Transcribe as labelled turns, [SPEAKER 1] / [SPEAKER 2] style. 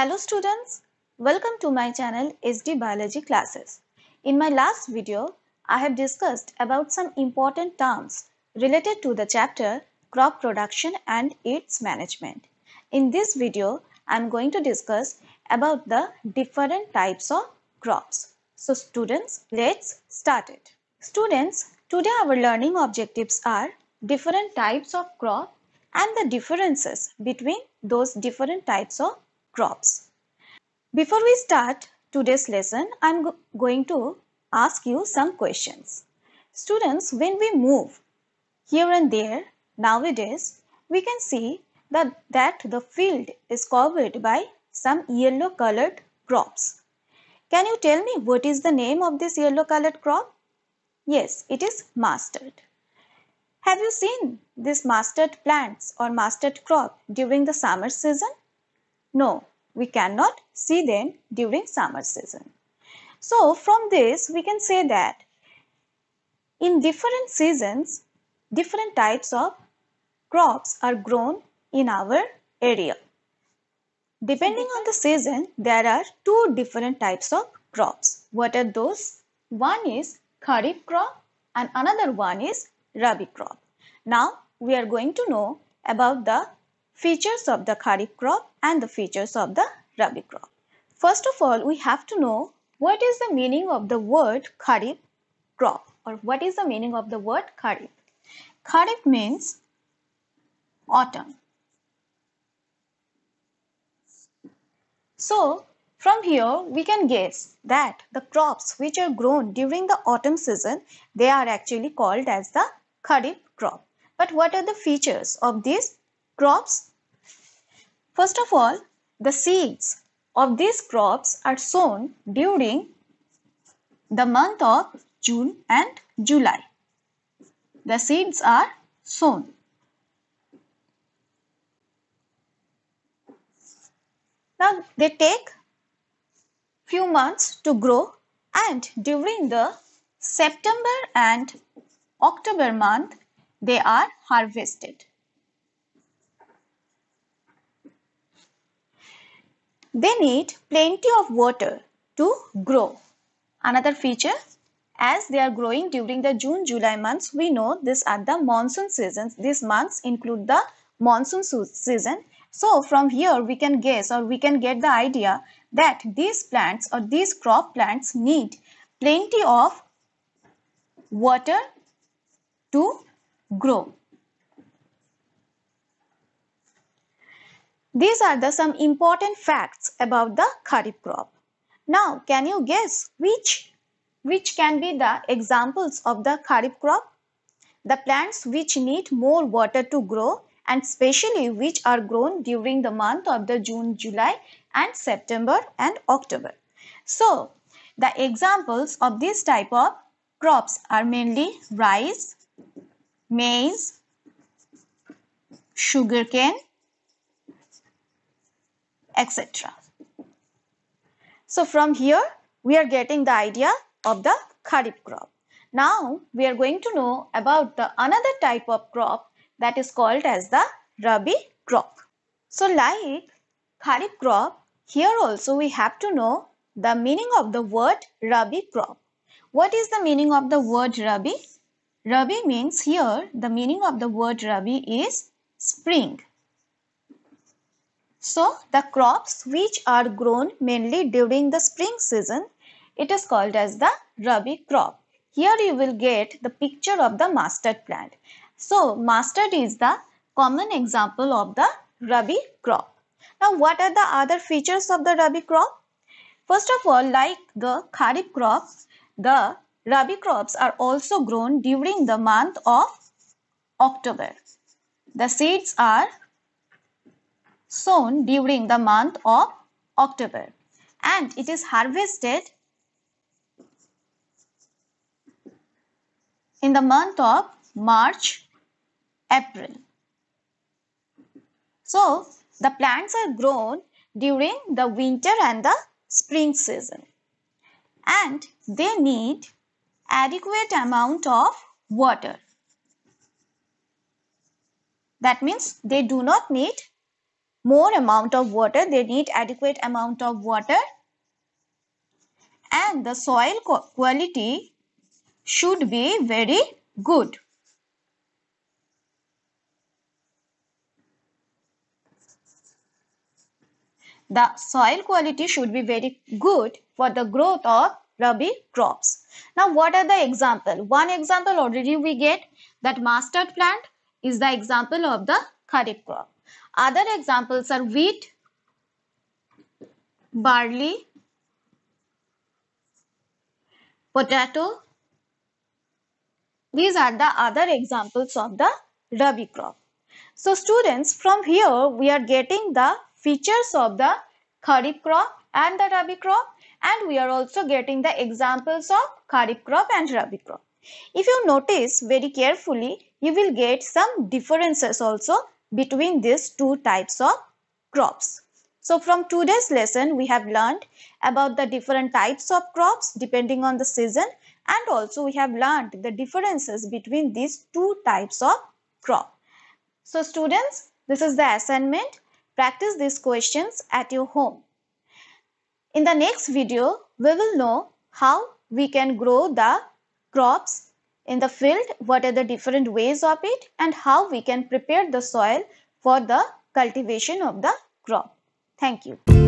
[SPEAKER 1] Hello students, welcome to my channel SD Biology classes. In my last video, I have discussed about some important terms related to the chapter crop production and its management. In this video, I am going to discuss about the different types of crops. So students, let's start it. Students, today our learning objectives are different types of crop and the differences between those different types of crops. Before we start today's lesson, I'm go going to ask you some questions. Students, when we move here and there, nowadays, we can see that, that the field is covered by some yellow colored crops. Can you tell me what is the name of this yellow colored crop? Yes, it is mustard. Have you seen these mustard plants or mustard crop during the summer season? No, we cannot see them during summer season. So from this we can say that in different seasons different types of crops are grown in our area. Depending on the season there are two different types of crops. What are those? One is kharif crop and another one is rabi crop. Now we are going to know about the features of the kharif crop and the features of the rabi crop. First of all, we have to know what is the meaning of the word kharif crop or what is the meaning of the word kharif. Kharif means autumn. So, from here, we can guess that the crops which are grown during the autumn season, they are actually called as the kharif crop. But what are the features of these crops? First of all, the seeds of these crops are sown during the month of June and July. The seeds are sown. Now they take few months to grow and during the September and October month they are harvested. They need plenty of water to grow. Another feature, as they are growing during the June-July months, we know these are the monsoon seasons. These months include the monsoon season. So from here we can guess or we can get the idea that these plants or these crop plants need plenty of water to grow. These are the some important facts about the kharif crop. Now, can you guess which, which can be the examples of the kharif crop? The plants which need more water to grow and specially which are grown during the month of the June, July and September and October. So, the examples of this type of crops are mainly rice, maize, sugarcane, etc. So from here we are getting the idea of the kharif crop. Now we are going to know about the another type of crop that is called as the rabi crop. So like kharif crop here also we have to know the meaning of the word rabi crop. What is the meaning of the word rabi? Rabi means here the meaning of the word rabi is spring. So the crops which are grown mainly during the spring season, it is called as the Rabi crop. Here you will get the picture of the mustard plant. So mustard is the common example of the Rabi crop. Now what are the other features of the Rabi crop? First of all, like the Kharif crop, the Rabi crops are also grown during the month of October. The seeds are sown during the month of October and it is harvested in the month of March, April. So, the plants are grown during the winter and the spring season and they need adequate amount of water. That means they do not need more amount of water, they need adequate amount of water and the soil quality should be very good. The soil quality should be very good for the growth of Rabi crops. Now what are the example? One example already we get that mustard plant is the example of the Kharif crop. Other examples are wheat, barley, potato. These are the other examples of the Rabi crop. So students, from here we are getting the features of the Kharif crop and the Rabi crop and we are also getting the examples of Kharif crop and Rabi crop. If you notice very carefully, you will get some differences also between these two types of crops. So from today's lesson, we have learned about the different types of crops depending on the season and also we have learned the differences between these two types of crop. So students, this is the assignment. Practice these questions at your home. In the next video, we will know how we can grow the crops in the field, what are the different ways of it and how we can prepare the soil for the cultivation of the crop. Thank you.